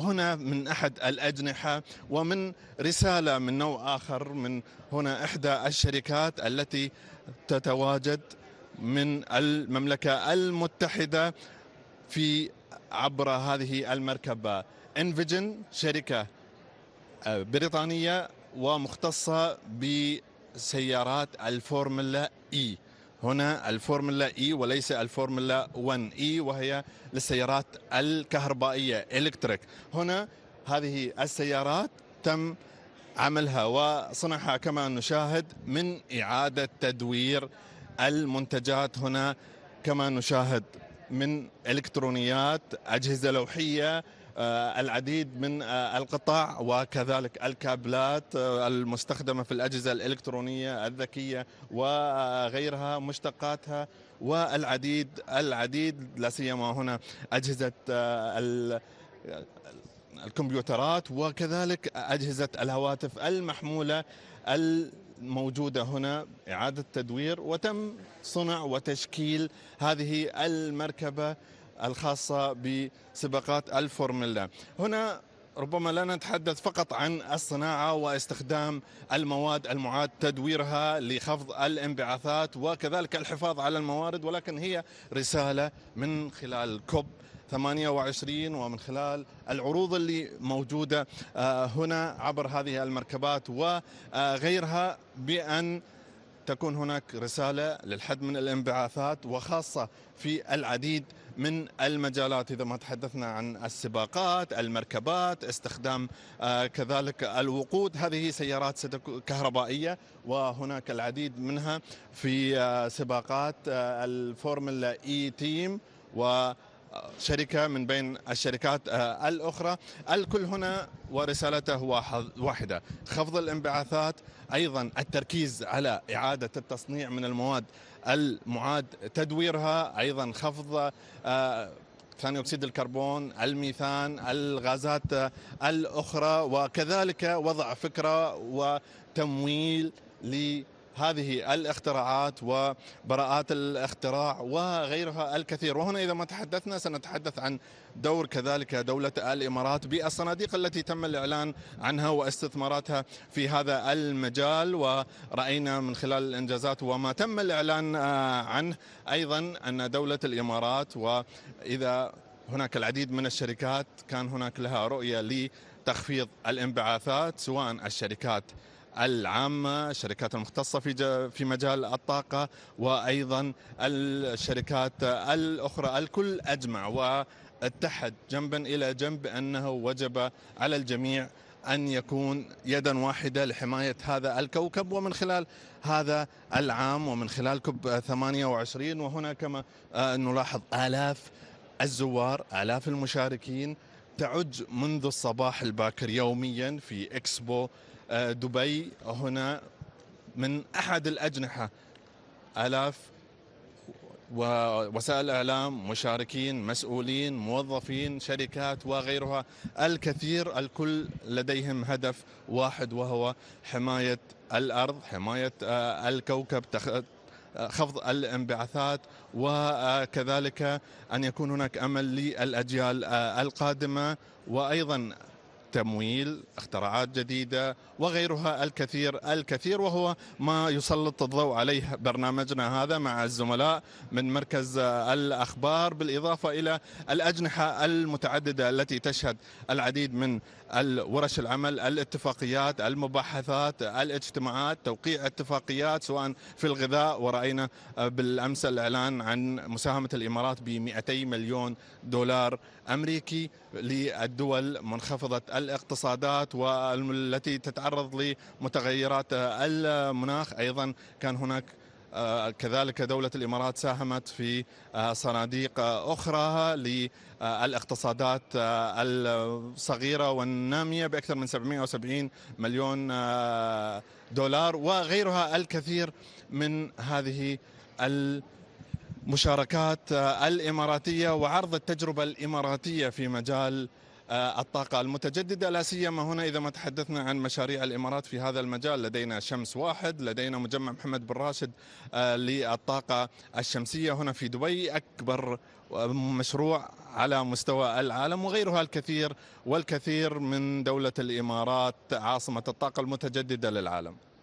هنا من احد الاجنحه ومن رساله من نوع اخر من هنا احدى الشركات التي تتواجد من المملكه المتحده في عبر هذه المركبه انفيجن شركه آه، بريطانيه ومختصه بسيارات الفورمولا اي e. هنا الفورمولا اي e وليس الفورمولا 1 اي e، وهي للسيارات الكهربائيه الكتريك هنا هذه السيارات تم عملها وصنعها كما نشاهد من اعاده تدوير المنتجات هنا كما نشاهد من الكترونيات اجهزه لوحيه آه، العديد من آه، القطع وكذلك الكابلات آه، المستخدمة في الأجهزة الإلكترونية الذكية وغيرها مشتقاتها والعديد العديد لا سيما هنا أجهزة الكمبيوترات وكذلك أجهزة الهواتف المحمولة الموجودة هنا إعادة تدوير وتم صنع وتشكيل هذه المركبة الخاصة بسباقات الفورمولا هنا ربما لا نتحدث فقط عن الصناعة واستخدام المواد المعاد تدويرها لخفض الانبعاثات وكذلك الحفاظ على الموارد ولكن هي رسالة من خلال كوب 28 ومن خلال العروض اللي موجودة آه، هنا عبر هذه المركبات وغيرها بأن تكون هناك رسالة للحد من الانبعاثات وخاصة في العديد من المجالات إذا ما تحدثنا عن السباقات المركبات استخدام آه، كذلك الوقود هذه سيارات كهربائية وهناك العديد منها في آه، سباقات آه، الفورمولا إي تيم و شركة من بين الشركات آه، الأخرى الكل هنا ورسالته واحدة خفض الانبعاثات أيضا التركيز على إعادة التصنيع من المواد المعاد تدويرها أيضا خفض آه، ثاني اكسيد الكربون، الميثان، الغازات آه، الاخرى وكذلك وضع فكره وتمويل ل هذه الاختراعات وبراءات الاختراع وغيرها الكثير وهنا إذا ما تحدثنا سنتحدث عن دور كذلك دولة الإمارات بالصناديق التي تم الإعلان عنها واستثماراتها في هذا المجال ورأينا من خلال الإنجازات وما تم الإعلان آه، عنه أيضا أن دولة الإمارات وإذا هناك العديد من الشركات كان هناك لها رؤية لتخفيض الانبعاثات سواء الشركات العامة الشركات المختصة في في مجال الطاقة وأيضا الشركات الأخرى الكل أجمع واتحد جنبا إلى جنب أنه وجب على الجميع أن يكون يدا واحدة لحماية هذا الكوكب ومن خلال هذا العام ومن خلال كوب 28 وهنا كما آه، نلاحظ آلاف الزوار آلاف المشاركين تعج منذ الصباح الباكر يوميا في إكسبو آه، دبي هنا من أحد الأجنحة آلاف ووسائل الاعلام مشاركين مسؤولين موظفين شركات وغيرها الكثير الكل لديهم هدف واحد وهو حمايه الارض حمايه آه، الكوكب آه، خفض الانبعاثات وكذلك ان يكون هناك امل للاجيال القادمه وايضا تمويل اختراعات جديدة وغيرها الكثير الكثير وهو ما يسلط الضوء عليه برنامجنا هذا مع الزملاء من مركز الأخبار بالإضافة إلى الأجنحة المتعددة التي تشهد العديد من الورش العمل الاتفاقيات المباحثات الاجتماعات توقيع اتفاقيات سواء في الغذاء ورأينا بالأمس الإعلان عن مساهمة الإمارات ب 200 مليون دولار أمريكي للدول منخفضة الاقتصادات والتي تتعرض لمتغيرات المناخ أيضا كان هناك آه، كذلك دولة الإمارات ساهمت في آه، صناديق أخرى للاقتصادات آه، الصغيرة والنامية بأكثر من 770 مليون دولار وغيرها الكثير من هذه المشاركات الإماراتية وعرض التجربة الإماراتية في مجال آه، الطاقة المتجددة لا سيما هنا إذا ما تحدثنا عن مشاريع الإمارات في هذا المجال لدينا شمس واحد لدينا مجمع محمد بن راشد آه، للطاقة الشمسية هنا في دبي أكبر آه، مشروع على مستوى العالم وغيرها الكثير والكثير من دولة الإمارات عاصمة الطاقة المتجددة للعالم